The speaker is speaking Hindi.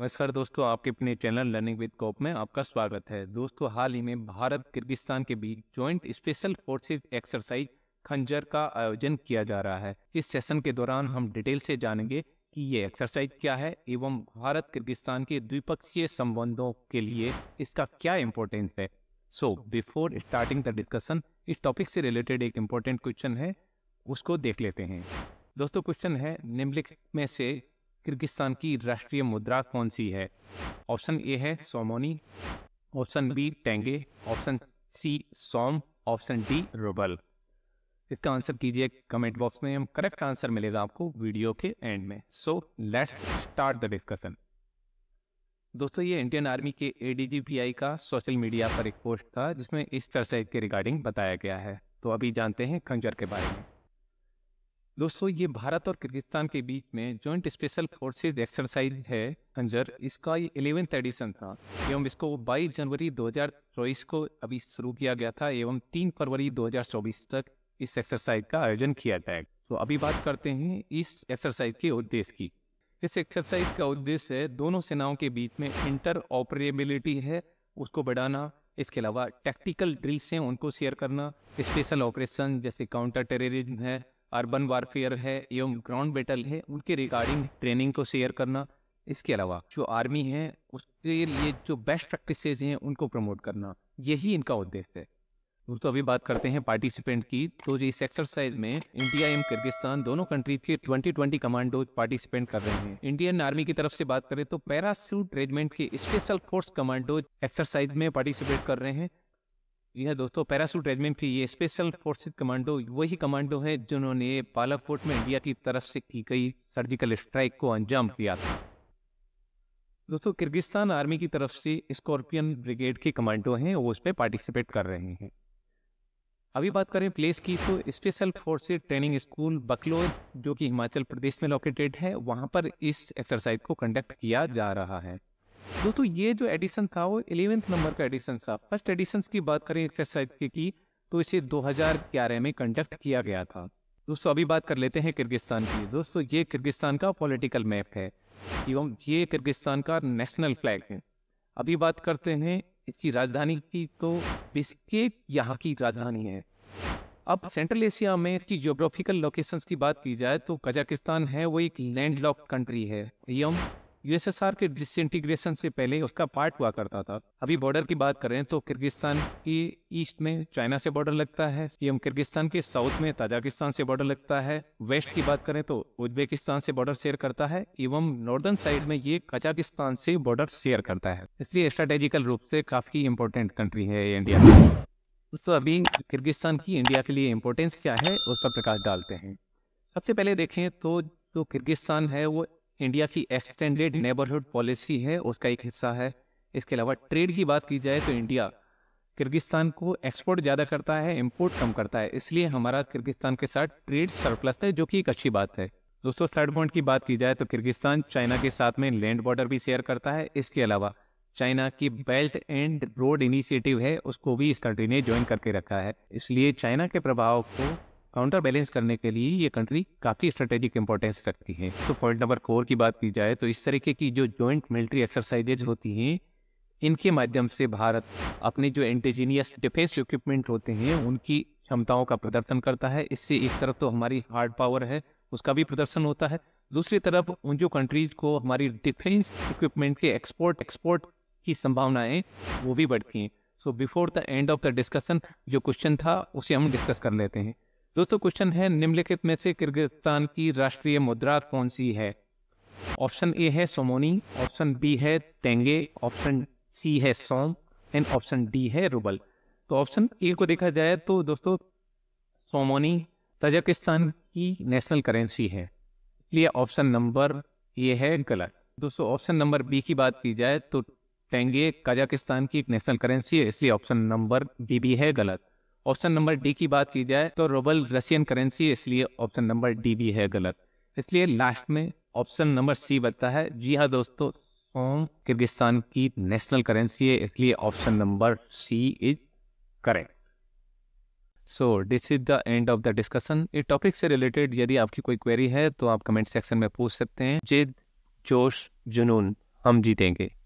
नमस्कार दोस्तों आपके अपने चैनल लर्निंग विद कॉप में आपका स्वागत है दोस्तों हाल ही में भारत किर्गिस्तान के बीच joint special forces exercise Khanjar का आयोजन किया जा रहा है इस सेशन के दौरान हम डिटेल से जानेंगे कि ये एक्सरसाइज क्या है एवं भारत किर्गिस्तान के द्विपक्षीय संबंधों के लिए इसका क्या इम्पोर्टेंस है so before starting the discussion इस टॉपिक से रिलेटेड एक इम्पोर्टेंट क्वेश्चन है उसको देख लेते हैं दोस्तों क्वेश्चन है निम्नलिखित में से किर्गिस्तान की राष्ट्रीय मुद्रा कौन सी है ऑप्शन ए है somoni option B tenge option C som option D rouble इसका आंसर कीजिए कमेंट बॉक्स में हम करेक्ट आंसर मिलेगा आपको वीडियो के एंड में so let's start the discussion दोस्तों ये इंडियन आर्मी के ए का सोशल मीडिया पर एक पोस्ट था जिसमें इस तरह से के रिगार्डिंग बताया गया है तो अभी जानते हैं खंजर के बारे में दोस्तों ये भारत और किर्गिस्तान के बीच में जॉइंट स्पेशल फोर्सेज एक्सरसाइज है अंजर इसका ये इलेवेंथ एडिशन था एवं इसको 22 जनवरी दो को अभी शुरू किया गया था एवं 3 फरवरी 2024 तक इस एक्सरसाइज का आयोजन किया गया तो अभी बात करते हैं इस एक्सरसाइज के उद्देश्य की इस एक्सरसाइज का उद्देश्य है दोनों सेनाओं के बीच में इंटर ऑपरेबिलिटी है उसको बढ़ाना इसके अलावा टैक्टिकल ड्रिल्स हैं उनको शेयर करना स्पेशल ऑपरेशन जैसे काउंटर टेररिज्म है अर्बन वारफेयर है एवं ग्राउंड बैटल है उनके रिगार्डिंग ट्रेनिंग को शेयर करना इसके अलावा जो आर्मी है उसके लिए जो बेस्ट प्रैक्टिसेज हैं उनको प्रमोट करना यही इनका उद्देश्य है दोस्तों अभी बात करते हैं पार्टिसिपेंट की तो इस एक्सरसाइज में इंडिया एवं किर्गिस्तान दोनों कंट्री के 2020 कमांडो पार्टिसिपेंट कर रहे हैं इंडियन आर्मी की तरफ से बात करें तो पैरासूट रेजिमेंट के स्पेशल फोर्स कमांडो एक्सरसाइज में पार्टिसिपेट कर रहे हैं यह दोस्तों पैरासूट रेजिमेंट थी ये स्पेशल फोर्सेज कमांडो वही कमांडो है जिन्होंने पालाकोट में इंडिया की तरफ से की गई सर्जिकल स्ट्राइक को अंजाम दिया था दोस्तों किर्गिस्तान आर्मी की तरफ से स्कॉर्पियन ब्रिगेड के कमांडो हैं वो उस पर पार्टिसिपेट कर रहे हैं अभी बात करें प्लेस की तो special forces training school Bakloh जो कि हिमाचल प्रदेश में लोकेटेड है वहाँ पर इस एक्सरसाइज को कंडक्ट किया जा रहा है दोस्तों ये जो एडिशन था वो इलेवेंथ नंबर का एडिशन था फर्स्ट एडिशन की बात करें एक्सरसाइज की तो इसे 2011 में कंडक्ट किया गया था दोस्तों अभी बात कर लेते हैं किर्गिस्तान की दोस्तों ये किर्गिस्तान का पॉलिटिकल मैप है एवं ये किर्गिस्तान का नेशनल फ्लैग है अभी बात करते हैं इसकी राजधानी की तो बिस्केक यहाँ की राजधानी है अब सेंट्रल एशिया में इसकी जियोग्राफिकल लोकेशंस की बात की जाए तो कजाकिस्तान है वो एक लैंडलॉक कंट्री है एवं यूएसएसआर के डिसइंटीग्रेशन से पहले उसका पार्ट हुआ करता था अभी बॉर्डर की बात करें तो किर्गिस्तान की ईस्ट में चाइना से बॉर्डर लगता है एवं किर्गिस्तान के साउथ में ताजिकिस्तान से बॉर्डर लगता है वेस्ट की बात करें तो उज्बेकिस्तान से बॉर्डर शेयर करता है एवं नॉर्दर्न साइड में ये कजाकिस्तान से बॉर्डर शेयर करता है इसलिए स्ट्रेटेजिकल रूप से काफी इंपॉर्टेंट कंट्री है इंडिया दोस्तों अभी किर्गिस्तान की इंडिया के लिए इम्पोर्टेंस क्या है उस पर प्रकाश डालते हैं सबसे पहले देखें तो जो किर्गिस्तान है वो इंडिया की एक्सटेंडेड नेबरहुड पॉलिसी है उसका एक हिस्सा है इसके अलावा ट्रेड की बात की जाए तो इंडिया किर्गिस्तान को एक्सपोर्ट ज़्यादा करता है इम्पोर्ट कम करता है इसलिए हमारा किर्गिस्तान के साथ ट्रेड सरप्लस है जो कि एक अच्छी बात है दोस्तों थर्ड पॉइंट की बात की जाए तो किर्गिस्तान चाइना के साथ में लैंड बॉर्डर भी शेयर करता है इसके अलावा चाइना की बेल्ट एंड रोड इनिशिएटिव है उसको भी इस कंट्री ने ज्वाइन करके रखा है इसलिए चाइना के प्रभाव को काउंटर बैलेंस करने के लिए ये कंट्री काफ़ी स्ट्रेटेजिक इंपॉर्टेंस रखती है सो पॉइंट नंबर फोर की बात की जाए तो इस तरीके की जो जॉइंट मिलिट्री एक्सरसाइजेज होती हैं इनके माध्यम से भारत अपने जो एंटीजीनियस डिफेंस इक्विपमेंट होते हैं उनकी क्षमताओं का प्रदर्शन करता है इससे एक तरफ तो हमारी हार्ड पावर है उसका भी प्रदर्शन होता है दूसरी तरफ उन जो कंट्रीज को हमारी डिफेंस इक्विपमेंट के एक्सपोर्ट एक्सपोर्ट की संभावनाएं वो भी बढ़ती हैं so before the end of the discussion जो क्वेश्चन था उसे हम डिस्कस कर लेते हैं दोस्तों क्वेश्चन है निम्नलिखित में से किर्गिस्तान की राष्ट्रीय मुद्रा कौन सी है ऑप्शन ए है सोमोनी ऑप्शन बी है तेंगे ऑप्शन सी है सोम एंड ऑप्शन डी है रुबल तो ऑप्शन ए को देखा जाए तो दोस्तों सोमोनी तजाकिस्तान की नेशनल करेंसी है इसलिए ऑप्शन नंबर ये है गलत दोस्तों ऑप्शन नंबर बी की बात की जाए तो टेंगे कजाकिस्तान की एक नेशनल करेंसी है इसलिए ऑप्शन नंबर बी भी है गलत ऑप्शन नंबर डी की बात की जाए तो रोबल रशियन करेंसी इसलिए ऑप्शन नंबर डी भी है गलत इसलिए लास्ट में ऑप्शन नंबर सी बनता है जी हाँ दोस्तों किर्गिस्तान की नेशनल करेंसी है इसलिए option number C is correct so this is the end of the discussion ये टॉपिक से रिलेटेड यदि आपकी कोई क्वेरी है तो आप कमेंट सेक्शन में पूछ सकते हैं जिद जोश जुनून हम जीतेंगे